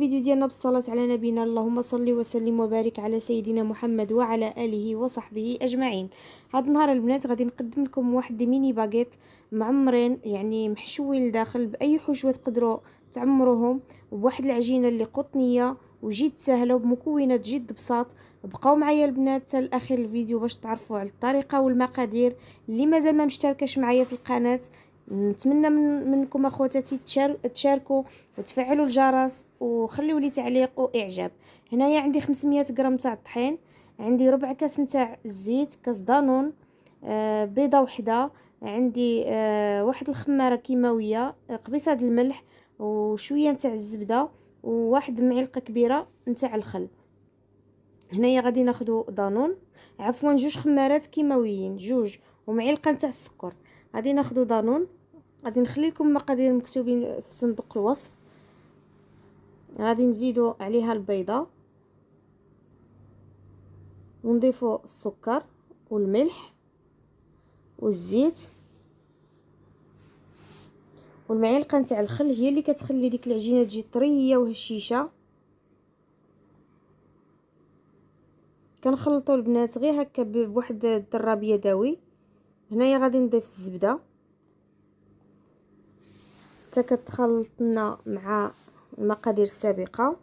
فيديو ديالنا بالصلاة على نبينا اللهم صل وسلم وبارك على سيدنا محمد وعلى آله وصحبه أجمعين هاد النهار البنات غادي نقدم لكم واحد ميني باغيط معمرين يعني محشوي لداخل بأي حشوة تقدروا تعمروهم بواحد العجينة اللي قطنية وجد سهله وبمكونات جد بساط بقاو معايا البنات حتى لاخر الفيديو باش تعرفوا على الطريقه والمقادير اللي مازال ما مشتركش معايا في القناه نتمنى من منكم اخواتاتي تشاركوا وتفعلوا الجرس وخليوا لي تعليق واعجاب هنايا عندي 500 غرام تاع الطحين عندي ربع كاس نتاع الزيت كاس دانون آه بيضه وحده عندي آه واحد الخماره كيماويه آه، قبيصه د الملح وشويه نتاع الزبده وواحد معلقه كبيره نتاع الخل هنايا غادي ناخذ دانون عفوا جوج خمارات كيماويين جوج ومعلقه نتاع السكر غادي ناخذ دانون غادي نخلي لكم المقادير مكتوبين في صندوق الوصف غادي نزيدو عليها البيضه ونضيفو السكر والملح والزيت والمعلقه نتاع الخل هي اللي كتخلي ديك العجينه تجي طريه وهشيشه كنخلطوا البنات غير هكا بواحد الدراب يدوي هنايا غادي نضيف الزبده كتخلطنا مع المقادير السابقه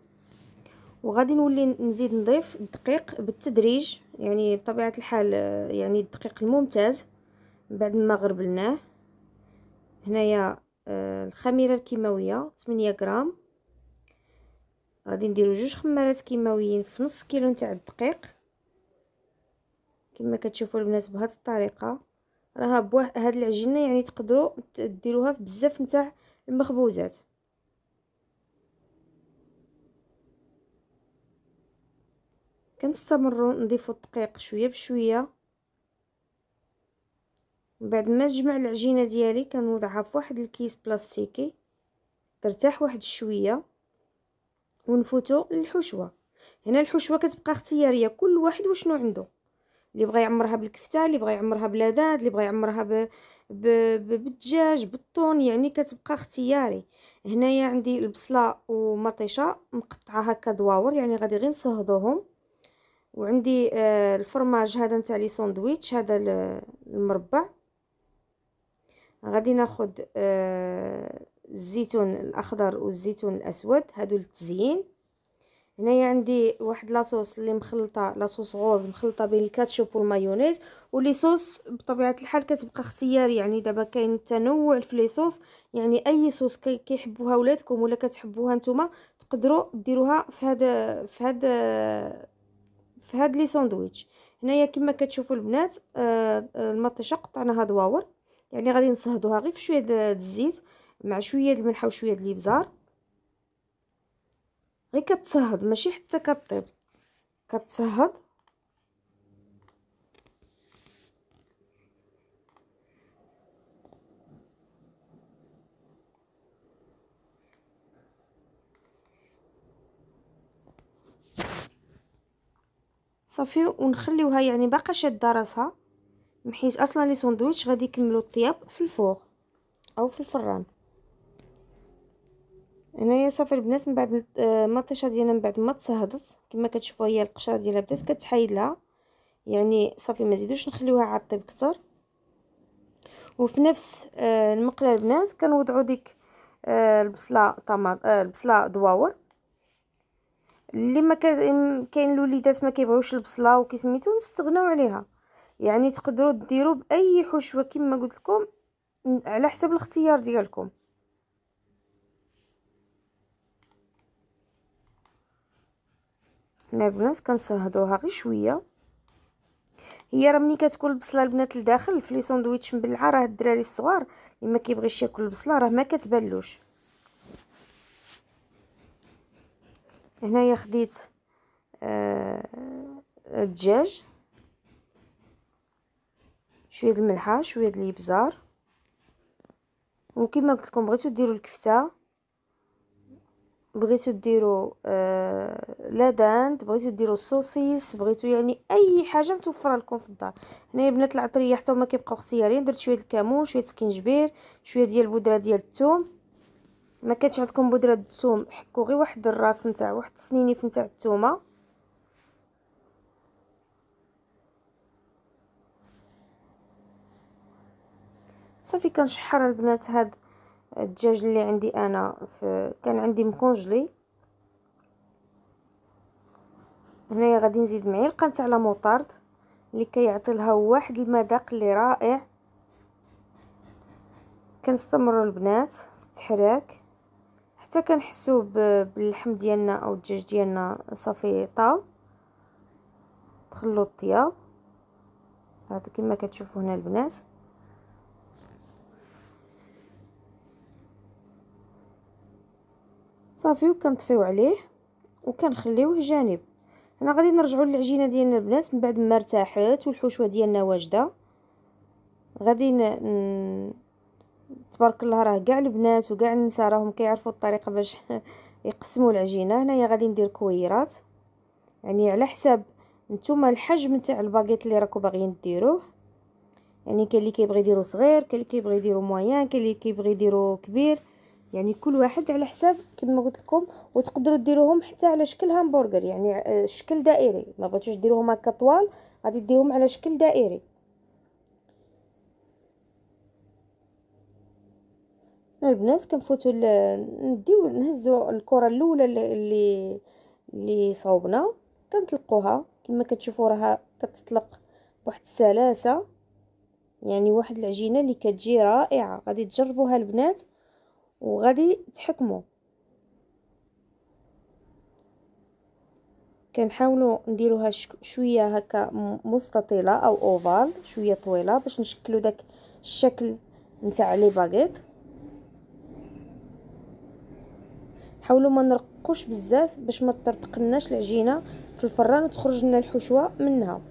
وغادي نولي نزيد نضيف الدقيق بالتدريج يعني بطبيعه الحال آه، يعني الدقيق الممتاز بعد ما غربلناه هنايا آه، الخميره الكيماويه 8 غرام غادي نديرو جوج خمارات كيماويين في نص كيلو نتاع الدقيق كما كتشوفوا البنات بهذه الطريقه راها بواحد هاد العجينه يعني تقدروا ديروها بزاف نتاع المخبوزات كنستمروا نضيفوا الدقيق شويه بشويه من بعد ما نجمع العجينه ديالي كنوضعها في واحد الكيس بلاستيكي ترتاح واحد شويه ونفوتوا للحشوه هنا الحشوه كتبقى اختياريه كل واحد وشنو عنده اللي بغى يعمرها بالكفته اللي بغى يعمرها بلذاد اللي بغى يعمرها ب... ب... بالدجاج بالطون يعني كتبقى اختياري هنايا عندي البصله ومطيشه مقطعه هكا دواور يعني غادي غير نصهدوهم وعندي آه الفرماج هذا نتاع لي ساندويتش هذا المربع غادي ناخذ آه الزيتون الاخضر والزيتون الاسود هادو للتزيين هنايا عندي واحد لاصوص اللي مخلطه لاصوص غوز مخلطه بين الكاتشوب والمايونيز ولي صوص بطبيعه الحال كتبقى اختياري يعني دابا كاين تنوع في لي صوص يعني اي صوص كيحبوها ولادكم ولا كتحبوها نتوما تقدروا ديروها في هاد في هاد في هاد لي ساندويتش هنايا كما كتشوفوا البنات آه، المطيشه قطعناها دواور يعني غادي نصهدوها غير في شويه د الزيت مع شويه د الملحه وشويه د الابزار غير كتصهد ماشي حتى كطيب كتصهد صافي ونخليوها يعني باقا شاده راسها حيت اصلا لي سندويتش غادي يكملوا الطياب في الفوق او في الفران هنايا صافي البنات من بعد آه، ما الطيشه ديالنا من بعد ما تصهدت كما كتشوفوا هي القشره ديالها بدات كتحيد لها يعني صافي ما زيدوش نخليوها عطيب اكثر وفي نفس آه، المقله البنات كنوضعوا ديك آه، البصله طماط البصله دواور اللي ما كاين الوليدات ما كيبغيوش البصله وكيسميتو نستغناو عليها يعني تقدروا ديروا باي حشوه كما قلت لكم على حسب الاختيار ديالكم هنا البنات كنصهدوها غير شويه هي راه ملي كتكون البصله البنات لداخل في لي ساندويتش مبلعه راه الدراري الصغار اللي ما كيبغيش ياكل البصله راه ما كتبانلوش هنايا خديت آه، الدجاج شويه د الملحه شويه د الابزار وكما قلت لكم بغيتو ديروا الكفته بغيتو ديرو آه لاداند بغيتو ديرو السوسيس بغيتو يعني اي حاجه متوفره لكم في الدار هنايا البنات العطريه حتى هما كيبقاو اختيارين درت شويه الكمون شويه سكينجبير شويه ديال البودره ديال الثوم ما كانتش عندكم بودره الثوم حكوا غير واحد الراس نتاع واحد السنينيف نتاع الثومه صافي كنشحر البنات هاد الدجاج اللي عندي انا في كان عندي مكونجلي هنايا غادي نزيد معلقه تاع لا موطارد اللي كيعطي لها واحد المذاق اللي رائع كنستمروا البنات في التحراك حتى كنحسوا باللحم ديالنا او الدجاج ديالنا صافي طاب تخلوا الطياب هذا كما كتشوفوا هنا البنات صافي وكنطفيو عليه وكنخليوه جانب هنا غادي نرجعوا للعجينه ديالنا البنات من بعد ما ارتاحت والحشوه ديالنا واجده غادي ن... تبارك الله راه كاع البنات وكاع النساء راهم كيعرفوا الطريقه باش يقسموا العجينه هنايا غادي ندير كويرات يعني على حساب نتوما الحجم تاع الباغيت اللي راكم باغيين ديروه يعني كاين اللي كيبغي يديرو صغير كاين اللي كيبغي يديرو موين كاين اللي كيبغي يديرو كبير يعني كل واحد على حساب كما قلت لكم وتقدروا ديروهم حتى على شكل همبرجر يعني شكل دائري ما بغيتوش ديروهم هكا طوال غادي ديروهم على شكل دائري البنات كنفوتوا نديو نهزوا الكره الاولى اللي اللي صوبنا كنطلقوها كما كتشوفوا راها كتطلق بواحد السلاسه يعني واحد العجينه اللي كتجي رائعه غادي تجربوها البنات وغادي تحكموا كنحاولوا نديروها شويه هكا مستطيله او اوفال شويه طويله باش نشكلوا داك الشكل نتاع لي باغيت حاولوا ما نرقوش بزاف باش ما ترتقناش العجينه في الفران وتخرج لنا الحشوه منها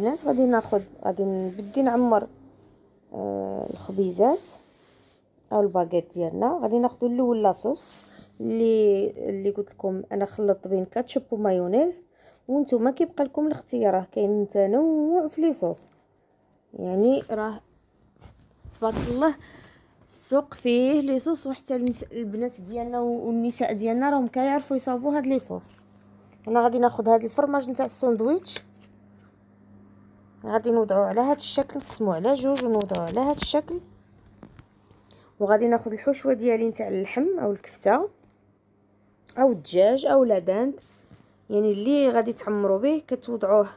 البنات غادي ناخد غادي نبدي نعمر آه الخبيزات او الباغيت ديالنا غادي ناخذ الاول لاصوص اللي اللي قلت لكم انا خلطت بين كاتشب ومايونيز وانتم كيبقى لكم الاختيار راه كاين تنوع في لي صوص يعني راه تبارك الله السوق فيه لي صوص وحتى البنات ديالنا والنساء ديالنا راهم كيعرفوا يصاوبوا هاد لي صوص انا غادي ناخذ هاد الفرماج نتاع الساندويتش غادي نوضعو على هذا الشكل نقسمو على جوج ونوضعو على هذا الشكل وغادي ناخذ الحشوه ديالي نتاع اللحم او الكفته او الدجاج او لا يعني اللي غادي تعمرو به كتوضعوه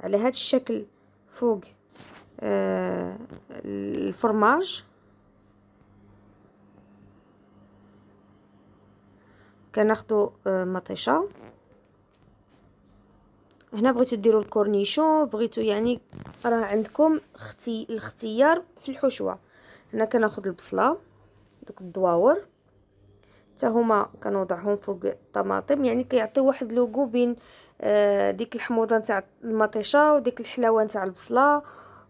على هذا الشكل فوق آه الفرماج كناخذوا آه، مطيشه هنا بغيتو ديروا الكورنيشون بغيتو يعني راه عندكم اختي الاختيار في الحشوه هنا كناخذ البصله دوك الدواور حتى هما كنوضعهم فوق الطماطم يعني كيعطي واحد لوغو بين آه ديك الحموضه نتاع المطيشه وديك الحلاوه نتاع البصله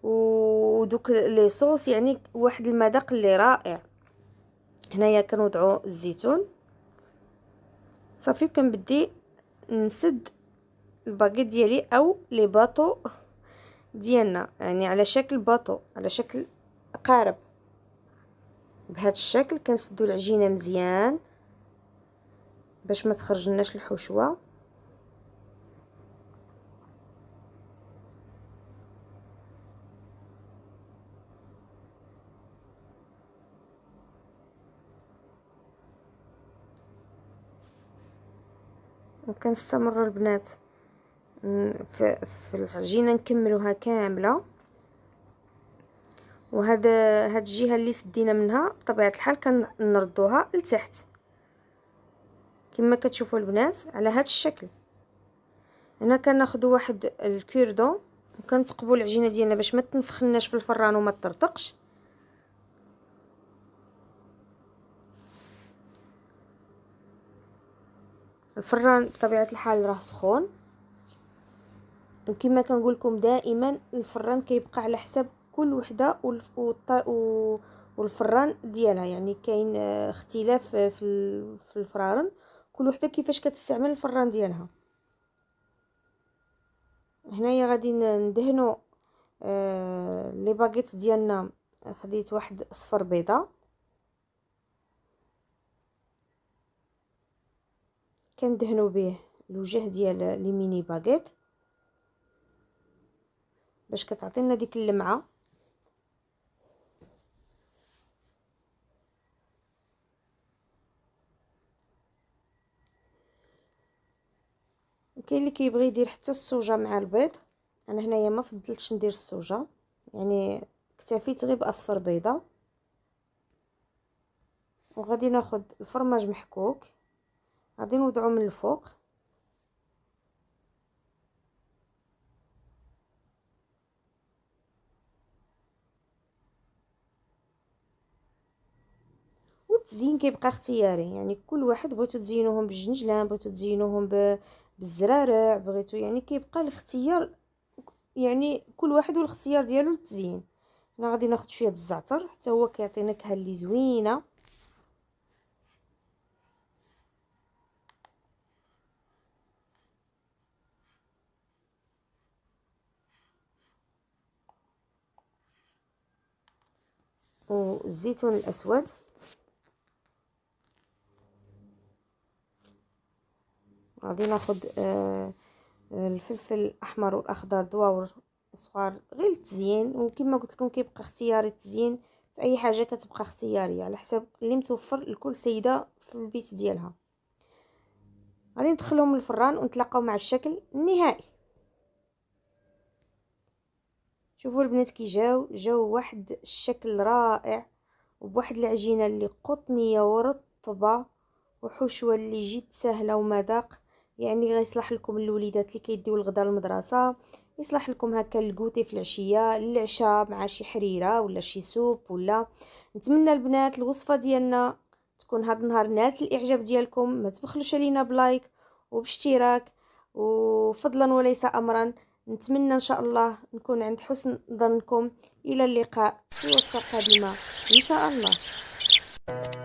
ودوك لي صوص يعني واحد المذاق اللي رائع هنايا كنوضعوا الزيتون صافي كنبدي نسد الباجيت ديالي او لي باطو ديالنا يعني على شكل باطو على شكل قارب بهذا الشكل كنسدو العجينه مزيان باش ما تخرجناش الحشوه وكنستمروا البنات في العجينه نكملوها كامله وهذا هاد الجهه اللي سدينا منها بطبيعه الحال كنردوها لتحت كما كتشوفوا البنات على هاد الشكل هنا كناخذوا واحد الكوردون وكنتقبوا العجينه ديالنا باش ما تنفخناش في الفران وما ترتقش الفران بطبيعه الحال راه سخون وكما كنقول لكم دائما الفران كيبقى على حساب كل وحده والفران ديالها يعني كاين اختلاف في الفرارن كل وحده كيفاش كتستعمل الفران ديالها هنايا غادي ندهنو آه لي باغيت ديالنا خديت واحد صفر بيضه كندهنو به الوجه ديال لي ميني باغيت باش كتعطينا ديك اللمعه وكاين اللي كيبغي يدير حتى السوجه مع البيض انا هنايا ما فضلتش ندير السوجه يعني اكتفيت غير باصفر بيضه وغادي ناخذ الفرماج محكوك غادي نوضعو من الفوق التزيين كيبقى اختياري يعني كل واحد بغيتو تزينوهم بالجنجلان بغيتو تزينوهم بالزرارع بغيتو يعني كيبقى الاختيار يعني كل واحد والاختيار ديالو للتزيين هنا غادي ناخد شويه الزعتر حتى هو كيعطي نكهه اللي زوينه والزيتون الاسود غادي ناخد آه،, آه الفلفل الاحمر والاخضر دواور صغار غير التزيين وكما قلت لكم كيبقى اختياري التزيين في اي حاجه كتبقى اختياريه على حسب اللي متوفر لكل سيده في البيت ديالها غادي ندخلهم الفران ونتلاقاو مع الشكل النهائي شوفوا البنات كي جاو جاو واحد الشكل رائع وبواحد العجينه اللي قطنيه ورطبه وحشوه اللي جد سهله ومذاق يعني غيصلح لكم الوليدات اللي كيديو الغدا للمدرسه يصلح لكم هكا الكوتي في العشيه للعشاء مع شي حريره ولا شي سوب ولا نتمنى البنات الوصفه ديالنا تكون هاد النهار نالت الاعجاب ديالكم ما تبخلوش علينا بلايك وباشتراك وفضلا وليس امرا نتمنى ان شاء الله نكون عند حسن ظنكم الى اللقاء في وصفه قادمه ان شاء الله